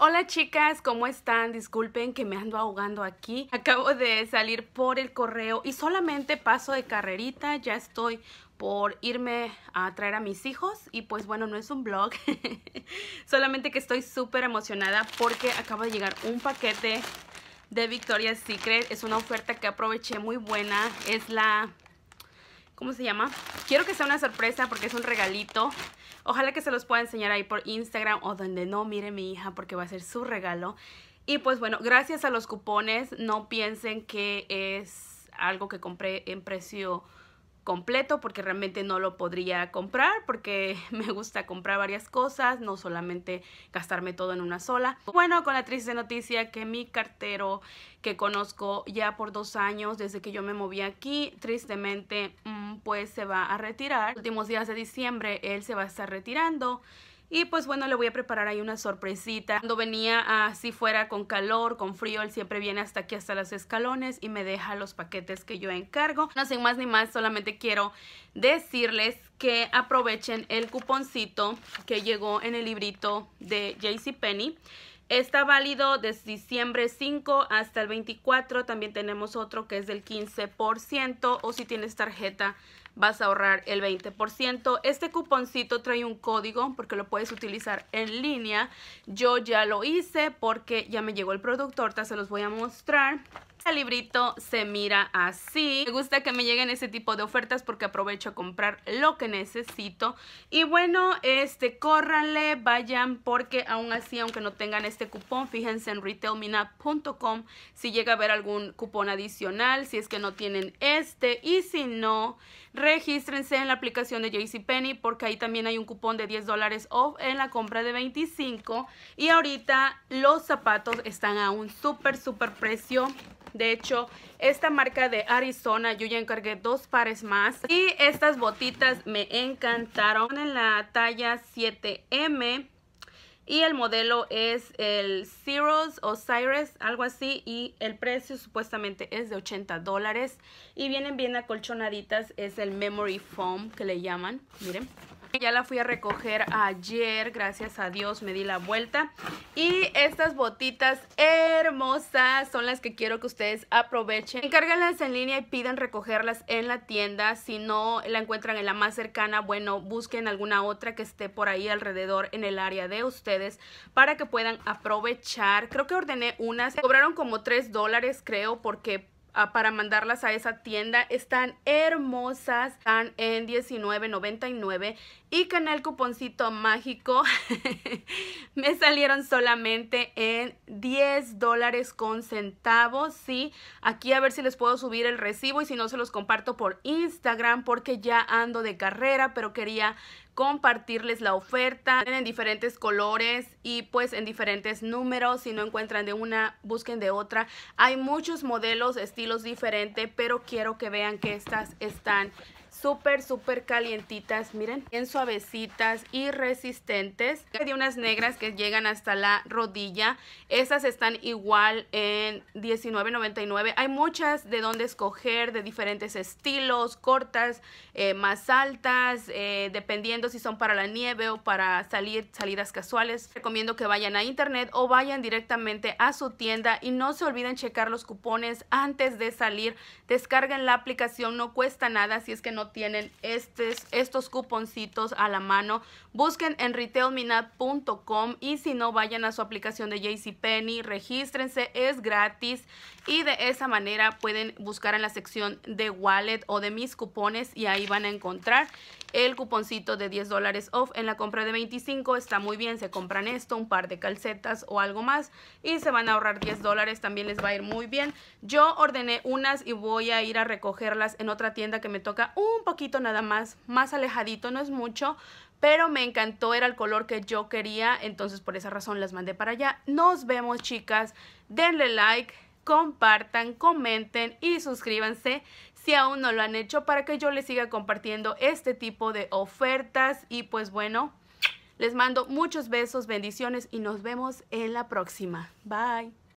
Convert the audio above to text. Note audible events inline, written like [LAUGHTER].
Hola chicas, ¿cómo están? Disculpen que me ando ahogando aquí. Acabo de salir por el correo y solamente paso de carrerita, ya estoy por irme a traer a mis hijos y pues bueno, no es un blog, [LAUGHS] solamente que estoy súper emocionada porque acaba de llegar un paquete de Victoria's Secret, es una oferta que aproveché muy buena, es la... ¿Cómo se llama? Quiero que sea una sorpresa porque es un regalito Ojalá que se los pueda enseñar ahí por Instagram o donde no mire mi hija porque va a ser su regalo. Y pues bueno, gracias a los cupones, no piensen que es algo que compré en precio completo porque realmente no lo podría comprar porque [LAUGHS] me gusta comprar varias cosas, no solamente gastarme todo en una sola. Bueno, con la triste noticia que mi cartero que conozco ya por dos años desde que yo me moví aquí, tristemente pues se va a retirar. últimos días de diciembre él se va a estar retirando. Y pues bueno, le voy a preparar ahí una sorpresita. Cuando venía así fuera con calor, con frío, él siempre viene hasta aquí, hasta los escalones y me deja los paquetes que yo encargo. No sin más ni más, solamente quiero decirles que aprovechen el cuponcito que llegó en el librito de JCPenney. Está válido desde diciembre 5 hasta el 24. También tenemos otro que es del 15%. O si tienes tarjeta vas a ahorrar el 20%. Este cuponcito trae un código porque lo puedes utilizar en línea. Yo ya lo hice porque ya me llegó el producto, ahorita se los voy a mostrar. El librito se mira así. Me gusta que me lleguen ese tipo de ofertas porque aprovecho a comprar lo que necesito. Y bueno, este, córranle, vayan porque aún así, aunque no tengan este cupón, fíjense en retailmina.com si llega a haber algún cupón adicional, si es que no tienen este. Y si no, Regístrense en la aplicación de JCPenney porque ahí también hay un cupón de 10 off en la compra de 25. Y ahorita los zapatos están a un súper, súper precio. De hecho, esta marca de Arizona, yo ya encargué dos pares más. Y estas botitas me encantaron en la talla 7M y el modelo es el Cirrus o Cyrus, algo así, y el precio supuestamente es de 80 dólares y vienen bien acolchonaditas, es el Memory Foam que le llaman, miren. Ya la fui a recoger ayer, gracias a Dios me di la vuelta. Y estas botitas hermosas son las que quiero que ustedes aprovechen. Encárganlas en línea y pidan recogerlas en la tienda. Si no la encuentran en la más cercana, bueno, busquen alguna otra que esté por ahí alrededor en el área de ustedes para que puedan aprovechar. Creo que ordené unas. Cobraron como 3 dólares, creo, porque Ah, para mandarlas a esa tienda. Están hermosas, están en $19.99 y con el cuponcito mágico [LAUGHS] me salieron solamente en 10 dólares con centavos, ¿sí? Aquí a ver si les puedo subir el recibo y si no se los comparto por Instagram porque ya ando de carrera, pero quería compartirles la oferta en diferentes colores y pues en diferentes números. Si no encuentran de una, busquen de otra. Hay muchos modelos, estilos diferentes, pero quiero que vean que estas están súper, súper calientitas, miren, bien suavecitas y resistentes. Hay unas negras que llegan hasta la rodilla, esas están igual en $19.99. Hay muchas de donde escoger, de diferentes estilos, cortas, eh, más altas, eh, dependiendo si son para la nieve o para salir, salidas casuales. Recomiendo que vayan a internet o vayan directamente a su tienda y no se olviden checar los cupones antes de salir. Descarguen la aplicación, no cuesta nada si es que no tienen estos cuponcitos a la mano, busquen en retailminat.com y si no, vayan a su aplicación de JCPenney, regístrense, es gratis y de esa manera pueden buscar en la sección de wallet o de mis cupones y ahí van a encontrar el cuponcito de 10 dólares off en la compra de 25 está muy bien, se compran esto, un par de calcetas o algo más y se van a ahorrar 10 dólares, también les va a ir muy bien. Yo ordené unas y voy a ir a recogerlas en otra tienda que me toca un un poquito nada más, más alejadito, no es mucho, pero me encantó, era el color que yo quería, entonces por esa razón las mandé para allá. Nos vemos chicas, denle like, compartan, comenten y suscríbanse si aún no lo han hecho para que yo les siga compartiendo este tipo de ofertas y pues bueno, les mando muchos besos, bendiciones y nos vemos en la próxima. Bye.